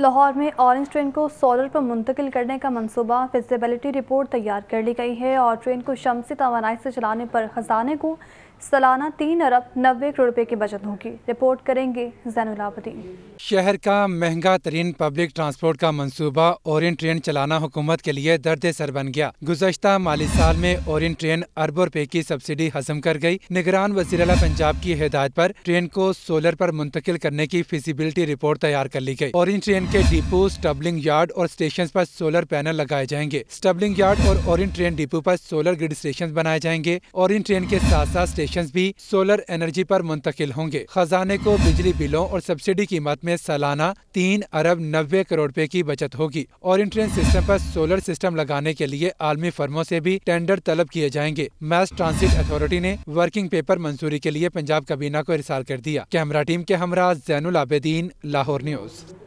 लाहौर में orange train को solar पर मुंतकिल करने का मनसूबा फिजिबिलिटी रिपोर्ट तैयार कर ली गई है और ट्रेन को शमसी तोानाई से चलाने पर खजाने को सालाना तीन अरब नब्बे करोड़ रुपए की बचत होगी रिपोर्ट करेंगे जैनलाबद्दीन शहर का महंगा तरीन पब्लिक ट्रांसपोर्ट का मंसूबा ओरियन ट्रेन चलाना हुकूमत के लिए दर्द सर बन गया गुजशत माली साल में ओरियन ट्रेन अरबों रुपए की सब्सिडी हजम कर गई निगरान वजीर पंजाब की हिदायत पर ट्रेन को सोलर पर मुंतकिल करने की फिजिबिलिटी रिपोर्ट तैयार कर ली गई ओरियन ट्रेन के डिपो स्टबलिंग यार्ड और स्टेशन पर सोलर पैनल लगाए जाएंगे स्टबलिंग यार्ड और ऑरेंज ट्रेन डिपो पर सोलर ग्रिड स्टेशन बनाए जाएंगे और इन ट्रेन के साथ साथ स्टेशन भी सोलर एनर्जी पर मुंतकिल होंगे खजाने को बिजली बिलों और सब्सिडी कीमत में सालाना तीन अरब नब्बे करोड़ रूपए की बचत होगी और इन ट्रेन सिस्टम आरोप सोलर सिस्टम लगाने के लिए आलमी फर्मों ऐसी भी टेंडर तलब किए जाएंगे मैस ट्रांसिट अथॉरिटी ने वर्किंग पेपर मंजूरी के लिए पंजाब काबीना को इरसाल कर दिया कैमरा टीम के हमरा जैनुल आबेदीन लाहौर न्यूज